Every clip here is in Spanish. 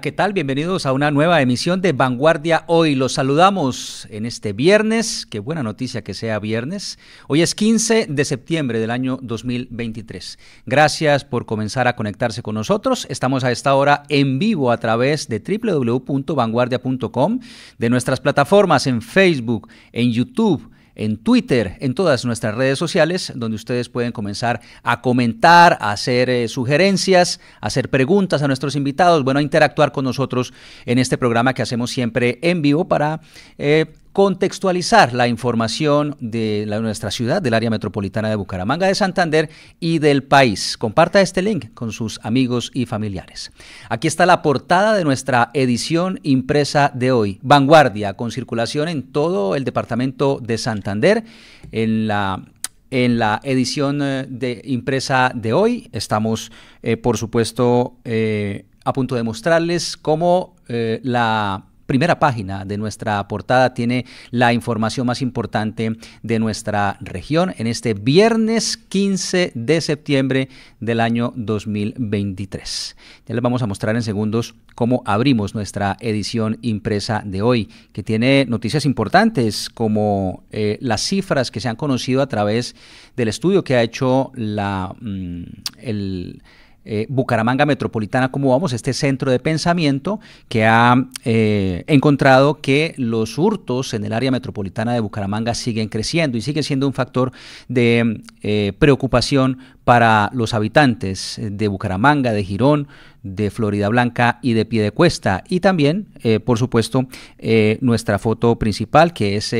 ¿qué tal? Bienvenidos a una nueva emisión de Vanguardia Hoy. Los saludamos en este viernes. Qué buena noticia que sea viernes. Hoy es 15 de septiembre del año 2023. Gracias por comenzar a conectarse con nosotros. Estamos a esta hora en vivo a través de www.vanguardia.com, de nuestras plataformas en Facebook, en YouTube en Twitter, en todas nuestras redes sociales, donde ustedes pueden comenzar a comentar, a hacer eh, sugerencias, a hacer preguntas a nuestros invitados, bueno, a interactuar con nosotros en este programa que hacemos siempre en vivo para eh, contextualizar la información de nuestra ciudad, del área metropolitana de Bucaramanga, de Santander y del país. Comparta este link con sus amigos y familiares. Aquí está la portada de nuestra edición impresa de hoy. Vanguardia, con circulación en todo el departamento de Santander, en la en la edición eh, de impresa de hoy. Estamos, eh, por supuesto, eh, a punto de mostrarles cómo la primera página de nuestra portada tiene la información más importante de nuestra región en este viernes 15 de septiembre del año 2023. Ya les vamos a mostrar en segundos cómo abrimos nuestra edición impresa de hoy, que tiene noticias importantes como eh, las cifras que se han conocido a través del estudio que ha hecho la, mm, el eh, Bucaramanga Metropolitana, ¿cómo vamos? Este centro de pensamiento que ha eh, encontrado que los hurtos en el área metropolitana de Bucaramanga siguen creciendo y sigue siendo un factor de eh, preocupación para los habitantes eh, de Bucaramanga, de Girón, de Florida Blanca y de Piedecuesta. Y también, eh, por supuesto, eh, nuestra foto principal, que es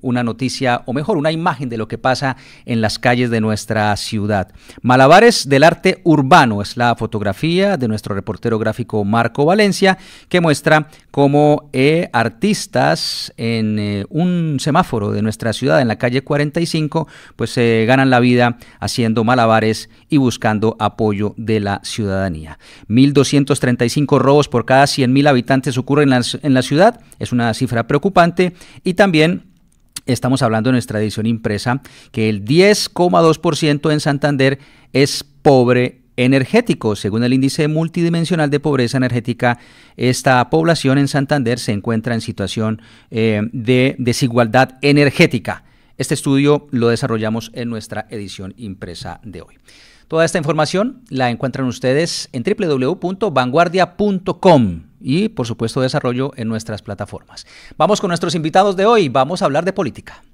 una noticia, o mejor, una imagen de lo que pasa en las calles de nuestra ciudad. Malabares del arte urbano es la fotografía de nuestro reportero gráfico Marco Valencia, que muestra cómo artistas en un semáforo de nuestra ciudad, en la calle 45, pues se ganan la vida haciendo malabares y buscando apoyo de la ciudadanía. 1.235 robos por cada 100.000 habitantes ocurren en la, ciudad, es una cifra preocupante y también estamos hablando en nuestra edición impresa, que el 10,2% en Santander es pobre energético. Según el índice multidimensional de pobreza energética, esta población en Santander se encuentra en situación eh, de desigualdad energética. Este estudio lo desarrollamos en nuestra edición impresa de hoy. Toda esta información la encuentran ustedes en www.vanguardia.com y por supuesto desarrollo en nuestras plataformas. Vamos con nuestros invitados de hoy, vamos a hablar de política.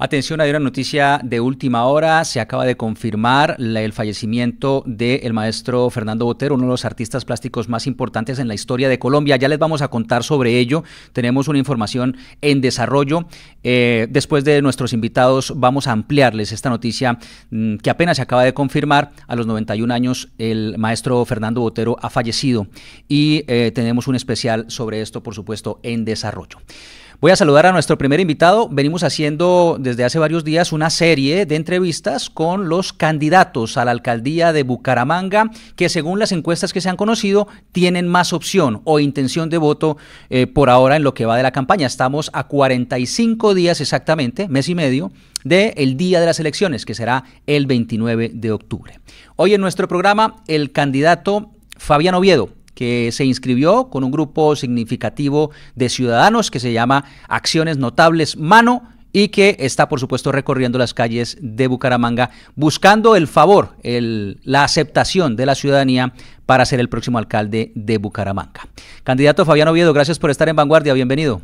Atención, hay una noticia de última hora. Se acaba de confirmar el fallecimiento del maestro Fernando Botero, uno de los artistas plásticos más importantes en la historia de Colombia. Ya les vamos a contar sobre ello. Tenemos una información en desarrollo. Eh, después de nuestros invitados vamos a ampliarles esta noticia mm, que apenas se acaba de confirmar. A los 91 años el maestro Fernando Botero ha fallecido y eh, tenemos un especial sobre esto, por supuesto, en desarrollo. Voy a saludar a nuestro primer invitado. Venimos haciendo desde hace varios días una serie de entrevistas con los candidatos a la alcaldía de Bucaramanga, que según las encuestas que se han conocido, tienen más opción o intención de voto eh, por ahora en lo que va de la campaña. Estamos a 45 días exactamente, mes y medio, del día de las elecciones, que será el 29 de octubre. Hoy en nuestro programa, el candidato Fabián Oviedo que se inscribió con un grupo significativo de ciudadanos que se llama Acciones Notables Mano y que está, por supuesto, recorriendo las calles de Bucaramanga buscando el favor, el, la aceptación de la ciudadanía para ser el próximo alcalde de Bucaramanga. Candidato Fabián Oviedo, gracias por estar en Vanguardia. Bienvenido.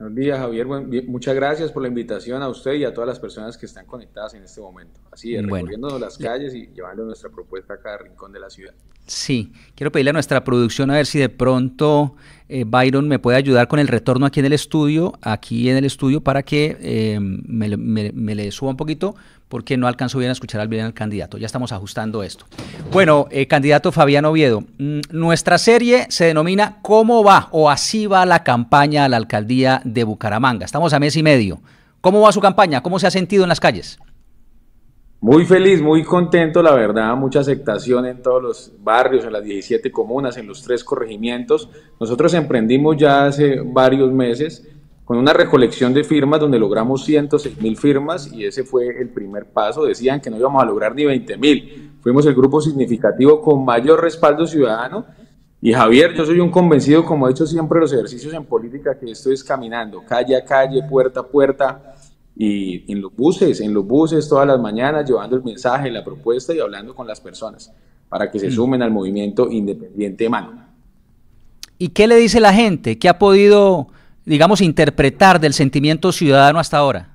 Buenos días, Javier. muchas gracias por la invitación a usted y a todas las personas que están conectadas en este momento. Así es, las calles y llevando nuestra propuesta a cada rincón de la ciudad. Sí, quiero pedirle a nuestra producción a ver si de pronto eh, Byron me puede ayudar con el retorno aquí en el estudio, aquí en el estudio para que eh, me le suba un poquito, porque no alcanzó bien a escuchar al bien al candidato. Ya estamos ajustando esto. Bueno, eh, candidato Fabián Oviedo, mm, nuestra serie se denomina ¿Cómo va o así va la campaña a la alcaldía de Bucaramanga? Estamos a mes y medio. ¿Cómo va su campaña? ¿Cómo se ha sentido en las calles? Muy feliz, muy contento, la verdad, mucha aceptación en todos los barrios, en las 17 comunas, en los tres corregimientos. Nosotros emprendimos ya hace varios meses con una recolección de firmas donde logramos 106 mil firmas y ese fue el primer paso. Decían que no íbamos a lograr ni 20 mil. Fuimos el grupo significativo con mayor respaldo ciudadano. Y Javier, yo soy un convencido, como he hecho siempre los ejercicios en política, que estoy es caminando, calle a calle, puerta a puerta, y en los buses, en los buses todas las mañanas, llevando el mensaje, la propuesta y hablando con las personas para que se mm. sumen al movimiento independiente de mano. ¿Y qué le dice la gente? ¿Qué ha podido digamos, interpretar del sentimiento ciudadano hasta ahora?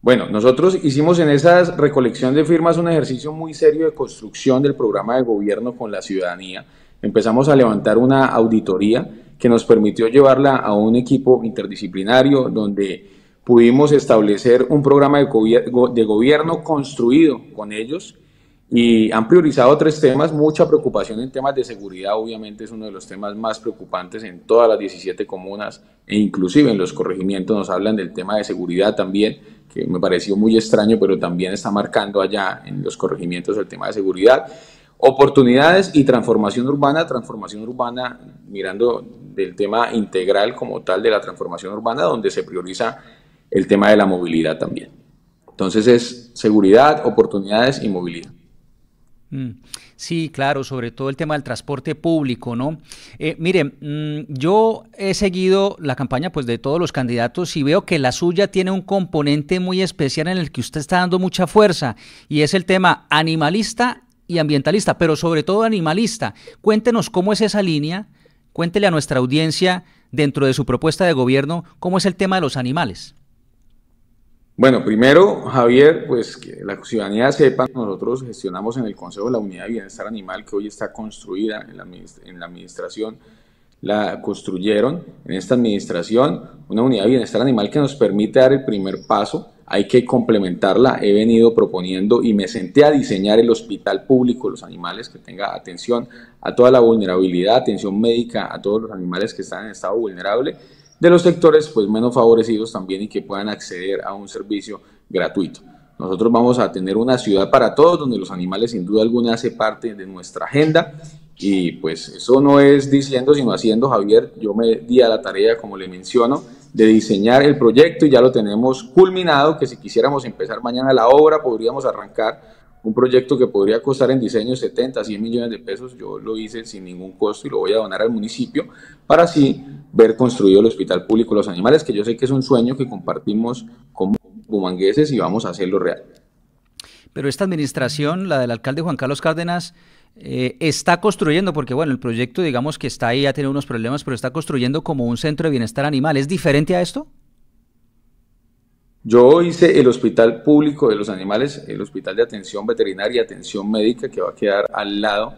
Bueno, nosotros hicimos en esa recolección de firmas un ejercicio muy serio de construcción del programa de gobierno con la ciudadanía. Empezamos a levantar una auditoría que nos permitió llevarla a un equipo interdisciplinario donde pudimos establecer un programa de, gobierno construido con ellos y han priorizado tres temas, mucha preocupación en temas de seguridad, obviamente es uno de los temas más preocupantes en todas las 17 comunas e inclusive en los corregimientos nos hablan del tema de seguridad también, que me pareció muy extraño, pero también está marcando allá en los corregimientos el tema de seguridad. Oportunidades y transformación urbana, transformación urbana mirando del tema integral como tal de la transformación urbana, donde se prioriza el tema de la movilidad también. Entonces es seguridad, oportunidades y movilidad. Mm. Sí, claro, sobre todo el tema del transporte público, ¿no? Eh, mm, yo he seguido la campaña pues, de todos los candidatos y veo que la suya tiene un componente muy especial en el que usted está dando mucha fuerza y es el tema animalista y ambientalista, pero sobre todo animalista. Cuéntenos cómo es esa línea, cuéntele a nuestra audiencia dentro de su propuesta de gobierno cómo es el tema de los animales. Bueno, primero, Javier, pues que la ciudadanía sepa, nosotros gestionamos en el Consejo de la Unidad de Bienestar Animal que hoy está construida en la, en la administración, la construyeron en esta administración, una unidad de bienestar animal que nos permite dar el primer paso, hay que complementarla, he venido proponiendo y me senté a diseñar el hospital público los animales que tenga atención a toda la vulnerabilidad, atención médica a todos los animales que están en estado vulnerable de los sectores pues, menos favorecidos también y que puedan acceder a un servicio gratuito. Nosotros vamos a tener una ciudad para todos donde los animales sin duda alguna hace parte de nuestra agenda y pues eso no es diciendo sino haciendo Javier, yo me di a la tarea como le menciono de diseñar el proyecto y ya lo tenemos culminado que si quisiéramos empezar mañana la obra podríamos arrancar un proyecto que podría costar en diseño 70, 100 millones de pesos, yo lo hice sin ningún costo y lo voy a donar al municipio para así ver construido el Hospital Público de los Animales, que yo sé que es un sueño que compartimos como bumangueses y vamos a hacerlo real. Pero esta administración, la del alcalde Juan Carlos Cárdenas, eh, está construyendo, porque bueno, el proyecto digamos que está ahí, ha tenido unos problemas, pero está construyendo como un centro de bienestar animal. ¿Es diferente a esto? Yo hice el Hospital Público de los Animales, el Hospital de Atención Veterinaria y Atención Médica, que va a quedar al lado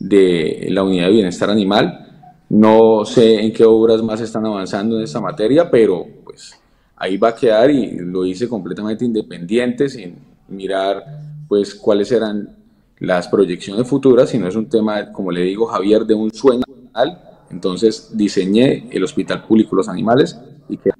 de la Unidad de Bienestar Animal. No sé en qué obras más están avanzando en esta materia, pero pues ahí va a quedar y lo hice completamente independiente, sin mirar pues cuáles eran las proyecciones futuras, sino es un tema, como le digo, Javier, de un sueño. Entonces diseñé el Hospital Público de los Animales y que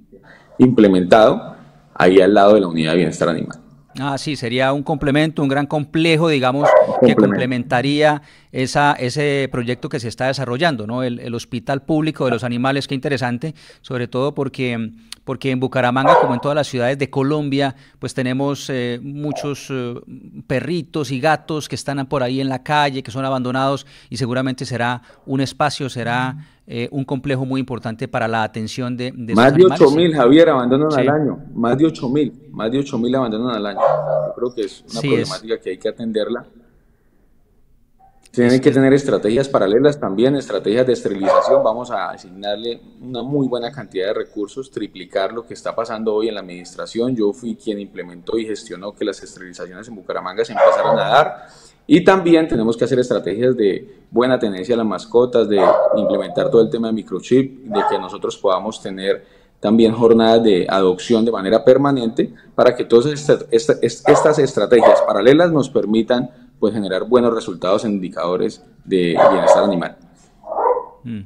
implementado ahí al lado de la unidad de bienestar animal. Ah, sí, sería un complemento, un gran complejo, digamos, que complementaría esa, ese proyecto que se está desarrollando, ¿no? El, Hospital Público de los Animales, qué interesante, sobre todo porque, porque en Bucaramanga, como en todas las ciudades de Colombia, pues tenemos eh, muchos eh, perritos y gatos que están por ahí en la calle, que son abandonados, y seguramente será un espacio, será eh, un complejo muy importante para la atención de, Más de 8.000, Javier, abandonan al año. Más de 8.000, más de 8.000 abandonan al año. Yo creo que es una problemática que hay que atenderla. Tienen que, tener estrategias paralelas también, estrategias de esterilización. Vamos a asignarle una muy buena cantidad de recursos, triplicar lo que está pasando hoy en la administración. Yo fui quien implementó y gestionó que las esterilizaciones en Bucaramanga se empezaran a dar y también tenemos que hacer estrategias de buena tenencia a las mascotas, de implementar todo el tema de microchip, de que nosotros podamos tener también jornadas de adopción de manera permanente para que todas estas, estrategias paralelas nos permitan pues, generar buenos resultados en indicadores de bienestar animal. Mm.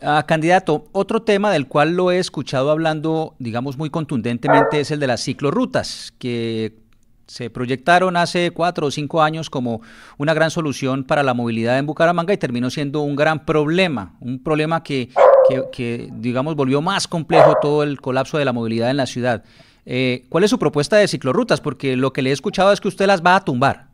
Ah, candidato, otro tema del cual lo he escuchado hablando, digamos, muy contundentemente es el de las ciclorrutas, que se proyectaron hace cuatro o cinco años como una gran solución para la movilidad en Bucaramanga y terminó siendo un gran problema, un problema que, digamos, volvió más complejo todo el colapso de la movilidad en la ciudad. Eh, ¿Cuál es su propuesta de ciclorrutas? Porque lo que le he escuchado es que usted las va a tumbar.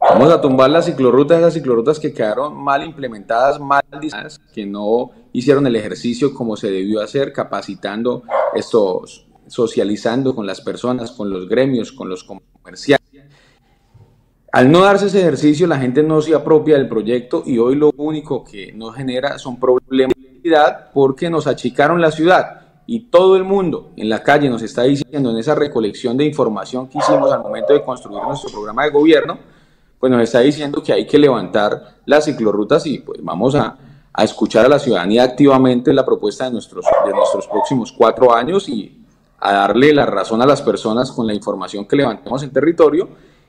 Vamos a tumbar las ciclorrutas, esas ciclorrutas que quedaron mal implementadas, mal diseñadas, que no hicieron el ejercicio como se debió hacer, capacitando estos socializando con las personas, con los gremios, con los comerciantes. Al no darse ese ejercicio, la gente no se apropia del proyecto y hoy lo único que nos genera son problemas de identidad porque nos achicaron la ciudad y todo el mundo en la calle nos está diciendo en esa recolección de información que hicimos al momento de construir nuestro programa de gobierno, pues nos está diciendo que hay que levantar las ciclorrutas y pues vamos a, a escuchar a la ciudadanía activamente la propuesta de nuestros, de nuestros próximos cuatro años y a darle la razón a las personas con la información que levantamos en territorio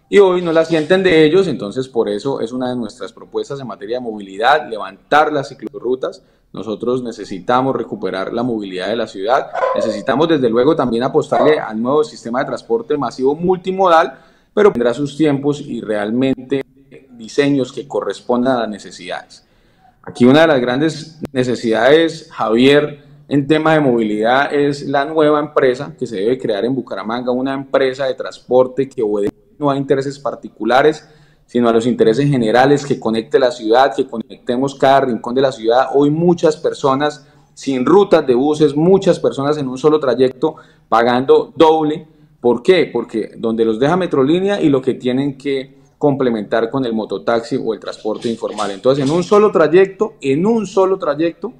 y hoy no la sienten de ellos, entonces por eso es una de nuestras propuestas en materia de movilidad, levantar las ciclorrutas. Nosotros necesitamos recuperar la movilidad de la ciudad, necesitamos desde luego también apostarle al nuevo sistema de transporte masivo multimodal, pero tendrá sus tiempos y realmente diseños que correspondan a las necesidades. Aquí una de las grandes necesidades, Javier, en tema de movilidad es la nueva empresa que se debe crear en Bucaramanga, una empresa de transporte que no a intereses particulares, sino a los intereses generales, que conecte la ciudad, que conectemos cada rincón de la ciudad. Hoy muchas personas sin rutas de buses, muchas personas en un solo trayecto pagando doble. ¿Por qué? Porque donde los deja Metrolínea y lo que tienen que complementar con el mototaxi o el transporte informal. Entonces, en un solo trayecto, en un solo trayecto,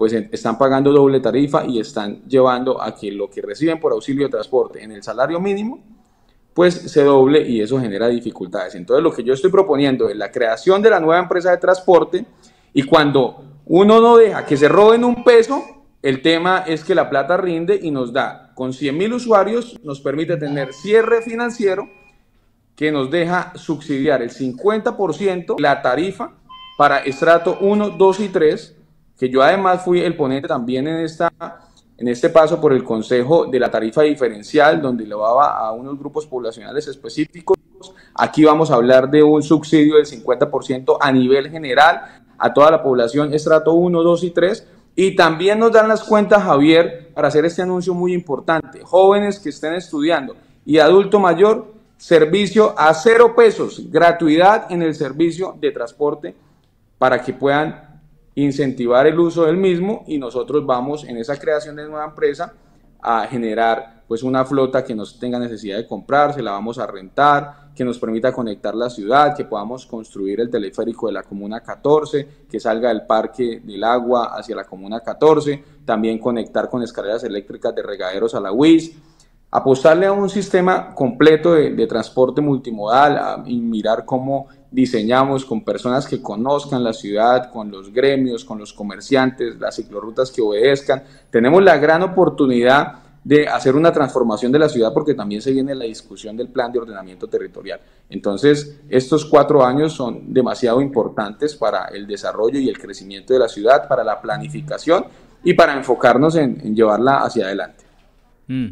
pues están pagando doble tarifa y están llevando a que lo que reciben por auxilio de transporte en el salario mínimo, pues se doble y eso genera dificultades. Entonces lo que yo estoy proponiendo es la creación de la nueva empresa de transporte y cuando uno no deja que se roben un peso, el tema es que la plata rinde y nos da, con 100 mil usuarios, nos permite tener cierre financiero que nos deja subsidiar el 50% la tarifa para estrato 1, 2 y 3 que yo además fui el ponente también en esta en este paso por el Consejo de la Tarifa Diferencial, donde daba a unos grupos poblacionales específicos. Aquí vamos a hablar de un subsidio del 50% a nivel general a toda la población, estrato 1, 2 y 3. Y también nos dan las cuentas, Javier, para hacer este anuncio muy importante. Jóvenes que estén estudiando y adulto mayor, servicio a cero pesos, gratuidad en el servicio de transporte para que puedan incentivar el uso del mismo y nosotros vamos en esa creación de nueva empresa a generar pues una flota que no tenga necesidad de comprar, se la vamos a rentar, que nos permita conectar la ciudad, que podamos construir el teleférico de la Comuna 14, que salga del Parque del Agua hacia la Comuna 14, también conectar con escaleras eléctricas de regaderos a la UIS, apostarle a un sistema completo de, transporte multimodal y mirar cómo diseñamos con personas que conozcan la ciudad, con los gremios, con los comerciantes, las ciclorrutas que obedezcan. Tenemos la gran oportunidad de hacer una transformación de la ciudad porque también se viene la discusión del plan de ordenamiento territorial. Entonces, estos cuatro años son demasiado importantes para el desarrollo y el crecimiento de la ciudad, para la planificación y para enfocarnos en, llevarla hacia adelante. Mm.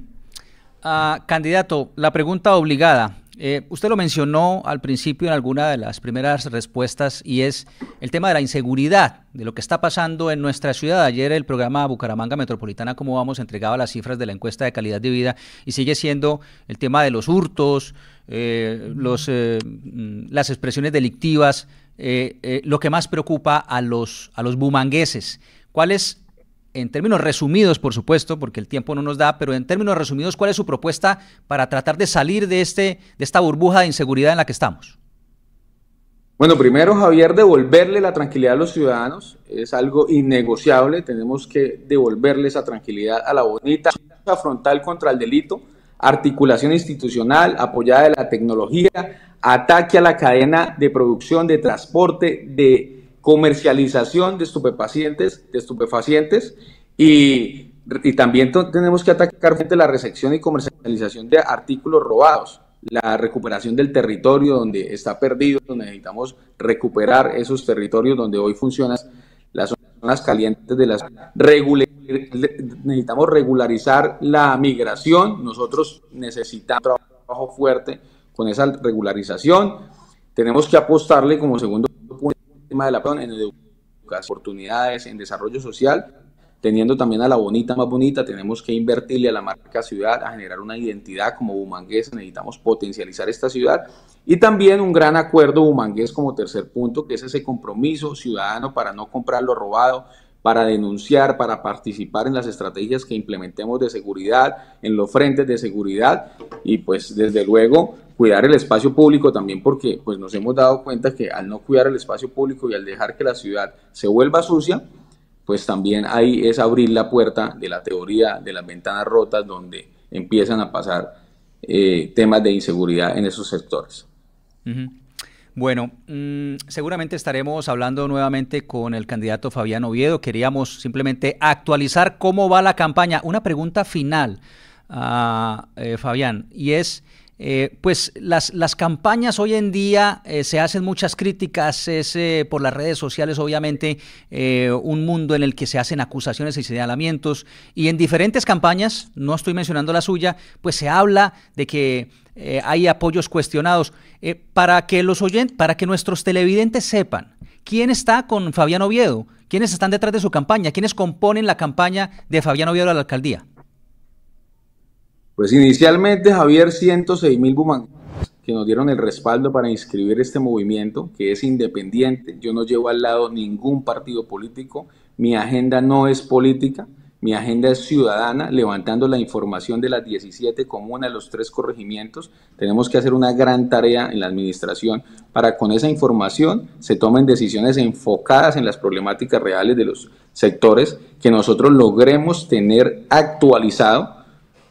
Ah, candidato, la pregunta obligada. Eh, usted lo mencionó al principio en alguna de las primeras respuestas y es el tema de la inseguridad, de lo que está pasando en nuestra ciudad. Ayer el programa Bucaramanga Metropolitana, como vamos, entregaba las cifras de la encuesta de calidad de vida y sigue siendo el tema de los hurtos, eh, los, eh, mm, las expresiones delictivas, lo que más preocupa a los, a los bumangueses. ¿Cuál es en términos resumidos, por supuesto, porque el tiempo no nos da, pero en términos resumidos, ¿cuál es su propuesta para tratar de salir de, este, de esta burbuja de inseguridad en la que estamos? Bueno, primero, Javier, devolverle la tranquilidad a los ciudadanos es algo innegociable. Tenemos que devolverle esa tranquilidad a la bonita frontal contra el delito, articulación institucional apoyada de la tecnología, ataque a la cadena de producción, de transporte, de comercialización de estupefacientes, de estupefacientes y, y también tenemos que atacar frente la recepción y comercialización de artículos robados, la recuperación del territorio donde está perdido, donde necesitamos recuperar esos territorios donde hoy funcionan las zonas calientes de las necesitamos regularizar la migración, nosotros necesitamos trabajo fuerte con esa regularización, tenemos que apostarle como segundo tema de la en educación, oportunidades, en desarrollo social, teniendo también a la bonita más bonita, tenemos que invertirle a la marca ciudad, a generar una identidad como bumangués, necesitamos potencializar esta ciudad y también un gran acuerdo bumangués como tercer punto, que es ese compromiso ciudadano para no comprar lo robado, para denunciar, para participar en las estrategias que implementemos de seguridad, en los frentes de seguridad y pues desde luego cuidar el espacio público también porque pues nos hemos dado cuenta que al no cuidar el espacio público y al dejar que la ciudad se vuelva sucia, pues también ahí es abrir la puerta de la teoría de las ventanas rotas donde empiezan a pasar eh, temas de inseguridad en esos sectores. Bueno, mm, seguramente estaremos hablando nuevamente con el candidato Fabián Oviedo. Queríamos simplemente actualizar cómo va la campaña. Una pregunta final, ah, eh, Fabián, y es, eh, pues las, campañas hoy en día eh, se hacen muchas críticas, eh, por las redes sociales obviamente un mundo en el que se hacen acusaciones y señalamientos y en diferentes campañas, no estoy mencionando la suya, pues se habla de que hay apoyos cuestionados. para, que los oyentes para que nuestros televidentes sepan quién está con Fabián Oviedo, quiénes están detrás de su campaña, quiénes componen la campaña de Fabián Oviedo a la alcaldía. Pues inicialmente, Javier, 106 mil que nos dieron el respaldo para inscribir este movimiento, que es independiente. Yo no llevo al lado ningún partido político, mi agenda no es política, mi agenda es ciudadana, levantando la información de las 17 comunas, los tres corregimientos. Tenemos que hacer una gran tarea en la administración para con esa información se tomen decisiones enfocadas en las problemáticas reales de los sectores, que nosotros logremos tener actualizado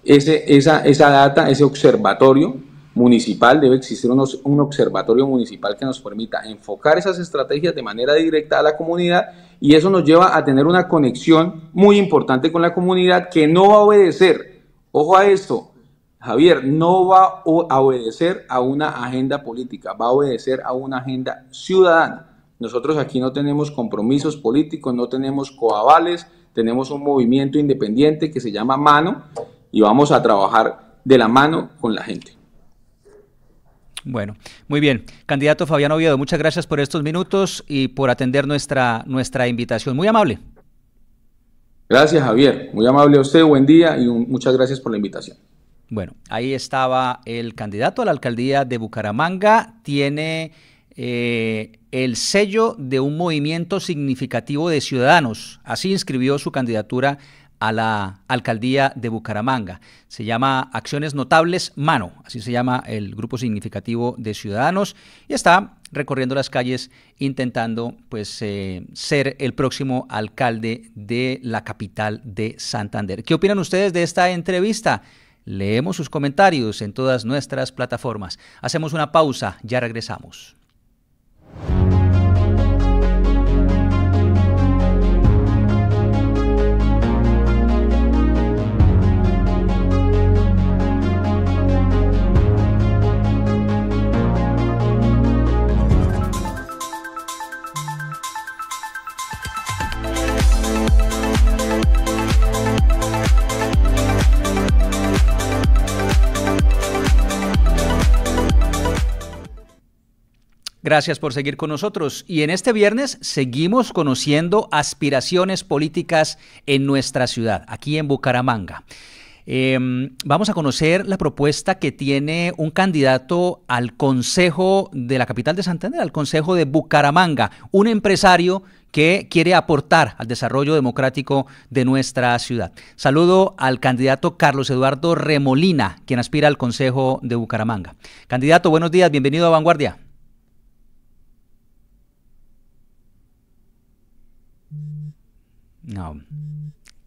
esa, esa data, ese observatorio municipal, debe existir un observatorio municipal que nos permita enfocar esas estrategias de manera directa a la comunidad y eso nos lleva a tener una conexión muy importante con la comunidad que no va a obedecer, ojo a esto, Javier, no va a obedecer a una agenda política, va a obedecer a una agenda ciudadana. Nosotros aquí no tenemos compromisos políticos, no tenemos coavales, tenemos un movimiento independiente que se llama Mano, y vamos a trabajar de la mano con la gente. Bueno, muy bien. Candidato Fabián Oviedo, muchas gracias por estos minutos y por atender nuestra, nuestra invitación. Muy amable. Gracias, Javier. Muy amable a usted, buen día y muchas gracias por la invitación. Bueno, ahí estaba el candidato a la alcaldía de Bucaramanga. Tiene eh, el sello de un movimiento significativo de ciudadanos. Así inscribió su candidatura a la alcaldía de Bucaramanga. Se llama Acciones Notables Mano, así se llama el grupo significativo de ciudadanos y está recorriendo las calles intentando pues eh, ser el próximo alcalde de la capital de Santander. ¿Qué opinan ustedes de esta entrevista? Leemos sus comentarios en todas nuestras plataformas. Hacemos una pausa, ya regresamos. Gracias por seguir con nosotros. Y en este viernes seguimos conociendo aspiraciones políticas en nuestra ciudad, aquí en Bucaramanga. Em, vamos a conocer la propuesta que tiene un candidato al Consejo de la capital de Santander, al Consejo de Bucaramanga, un empresario que quiere aportar al desarrollo democrático de nuestra ciudad. Saludo al candidato Carlos Eduardo Remolina, quien aspira al Consejo de Bucaramanga. Candidato, buenos días, bienvenido a Vanguardia. No,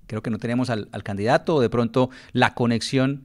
creo que no tenemos al, candidato, de pronto la conexión,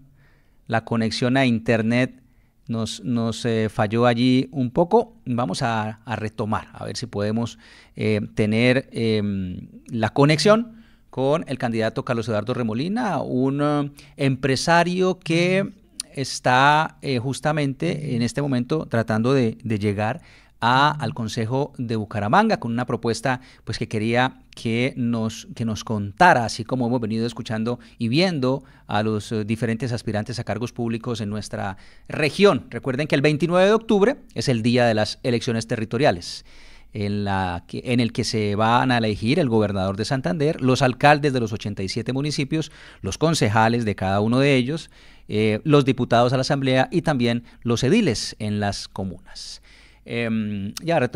la conexión a internet nos, nos eh, falló allí un poco. Vamos a, retomar, a ver si podemos eh, tener em, la conexión con el candidato Carlos Eduardo Remolina, un eh, empresario que está justamente en este momento tratando de, llegar al Consejo de Bucaramanga con una propuesta pues, que quería que nos, que nos contara, así como hemos venido escuchando y viendo a los eh, diferentes aspirantes a cargos públicos en nuestra región. Recuerden que el 29 de octubre es el día de las elecciones territoriales. En, la en, el que se van a elegir el gobernador de Santander, los alcaldes de los 87 municipios, los concejales de cada uno de ellos, eh, los diputados a la Asamblea y también los ediles en las comunas. Em, ya,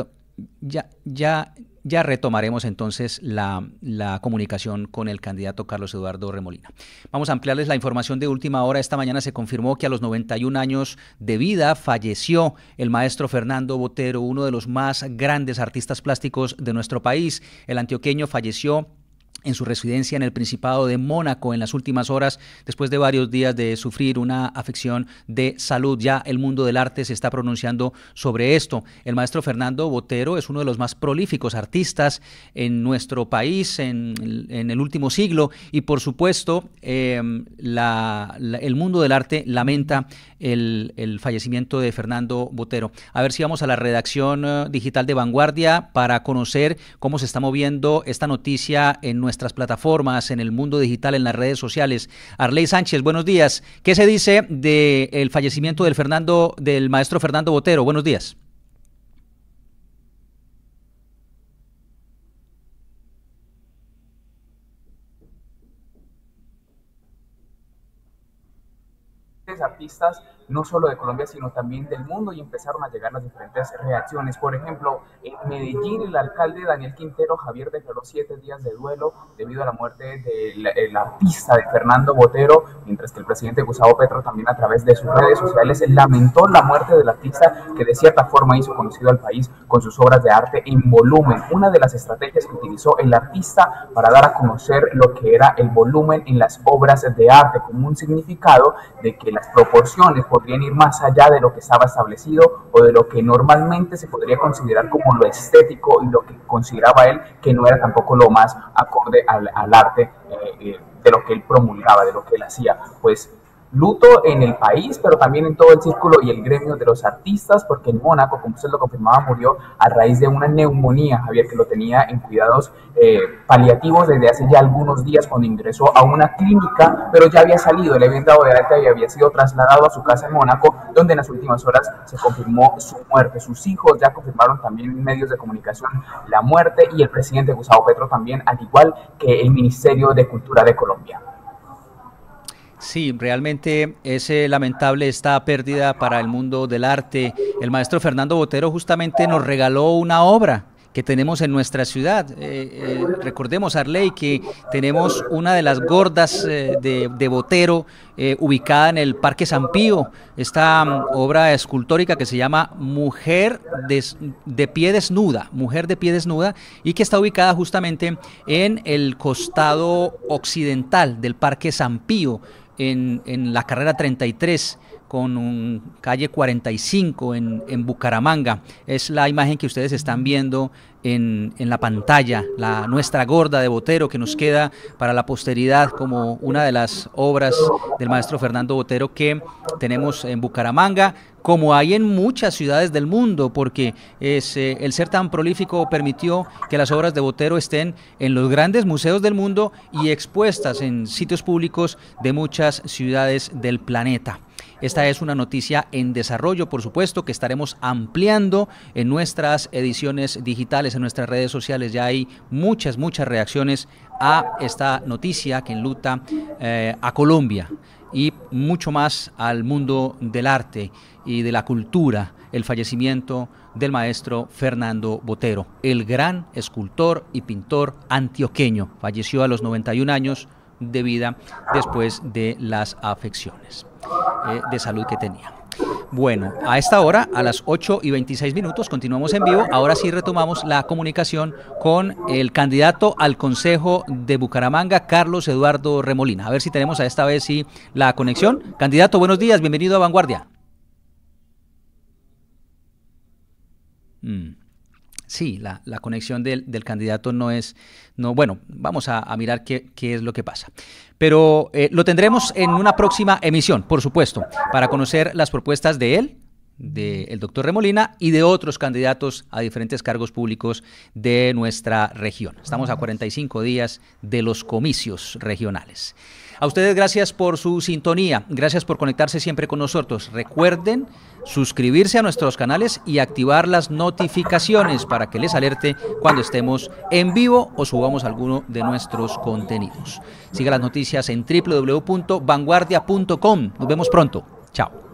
ya, ya, ya retomaremos entonces la, la, comunicación con el candidato Carlos Eduardo Remolina. Vamos a ampliarles la información de última hora. Esta mañana se confirmó que a los 91 años de vida falleció el maestro Fernando Botero, uno de los más grandes artistas plásticos de nuestro país. El antioqueño falleció en su residencia en el Principado de Mónaco en las últimas horas, después de varios días de sufrir una afección de salud. Ya el mundo del arte se está pronunciando sobre esto. El maestro Fernando Botero es uno de los más prolíficos artistas en nuestro país en, el último siglo y por supuesto em, el mundo del arte lamenta el, fallecimiento de Fernando Botero. A ver si vamos a la redacción eh, digital de Vanguardia para conocer cómo se está moviendo esta noticia en nuestro nuestras plataformas, en el mundo digital, en las redes sociales. Arley Sánchez, buenos días. ¿Qué se dice del fallecimiento del Fernando, del maestro Fernando Botero? Buenos días. artistas no solo de Colombia, sino también del mundo y empezaron a llegar las diferentes reacciones. Por ejemplo, en Medellín el alcalde Daniel Quintero Javier declaró siete días de duelo debido a la muerte del artista de Fernando Botero, mientras que el presidente Gustavo Petro también a través de sus redes sociales lamentó la muerte del artista que de cierta forma hizo conocido al país con sus obras de arte en volumen. Una de las estrategias que utilizó el artista para dar a conocer lo que era el volumen en las obras de arte, con un significado de que las propias proporciones podrían ir más allá de lo que estaba establecido o de lo que normalmente se podría considerar como lo estético y lo que consideraba él que no era tampoco lo más acorde al, arte eh, eh, de lo que él promulgaba, de lo que él hacía. Pues luto en el país, pero también en todo el círculo y el gremio de los artistas, porque en Mónaco, como usted lo confirmaba, murió a raíz de una neumonía, Javier, que lo tenía en cuidados eh, paliativos desde hace ya algunos días cuando ingresó a una clínica, pero ya había salido, le habían dado de alta y había sido trasladado a su casa en Mónaco, donde en las últimas horas se confirmó su muerte. Sus hijos ya confirmaron también en medios de comunicación la muerte y el presidente Gustavo Petro también, al igual que el Ministerio de Cultura de Colombia. Sí, realmente es eh, lamentable esta pérdida para el mundo del arte. El maestro Fernando Botero justamente nos regaló una obra que tenemos en nuestra ciudad. Eh, eh, recordemos, Arley, que tenemos una de las gordas de, Botero ubicada en el Parque San Pío, esta mm, obra escultórica que se llama Mujer de pie desnuda, Mujer de pie desnuda, y que está ubicada justamente en el costado occidental del Parque San Pío en, la carrera 33 con un calle 45 en, en, Bucaramanga. Es la imagen que ustedes están viendo en, la pantalla, la nuestra gorda de Botero que nos queda para la posteridad como una de las obras del maestro Fernando Botero que tenemos en Bucaramanga, como hay en muchas ciudades del mundo, porque es, eh, el ser tan prolífico permitió que las obras de Botero estén en los grandes museos del mundo y expuestas en sitios públicos de muchas ciudades del planeta. Esta es una noticia en desarrollo, por supuesto, que estaremos ampliando en nuestras ediciones digitales, en nuestras redes sociales. Ya hay muchas, muchas reacciones a esta noticia que enluta eh, a Colombia y mucho más al mundo del arte y de la cultura, el fallecimiento del maestro Fernando Botero, el gran escultor y pintor antioqueño. Falleció a los 91 años de vida después de las afecciones. Eh, de salud que tenía. Bueno, a esta hora, a las 8 y 26 minutos, continuamos en vivo. Ahora sí retomamos la comunicación con el candidato al Consejo de Bucaramanga, Carlos Eduardo Remolina. A ver si tenemos a esta vez sí, la conexión. Candidato, buenos días, bienvenido a Vanguardia. Mm. Sí, la, conexión del, candidato no es, no, bueno, vamos a, mirar qué, qué es lo que pasa pero eh, lo tendremos en una próxima emisión, por supuesto, para conocer las propuestas de él, del doctor Remolina y de otros candidatos a diferentes cargos públicos de nuestra región. Estamos a 45 días de los comicios regionales. A ustedes gracias por su sintonía, gracias por conectarse siempre con nosotros. Recuerden suscribirse a nuestros canales y activar las notificaciones para que les alerte cuando estemos en vivo o subamos alguno de nuestros contenidos. Siga las noticias en www.vanguardia.com. Nos vemos pronto. Chao.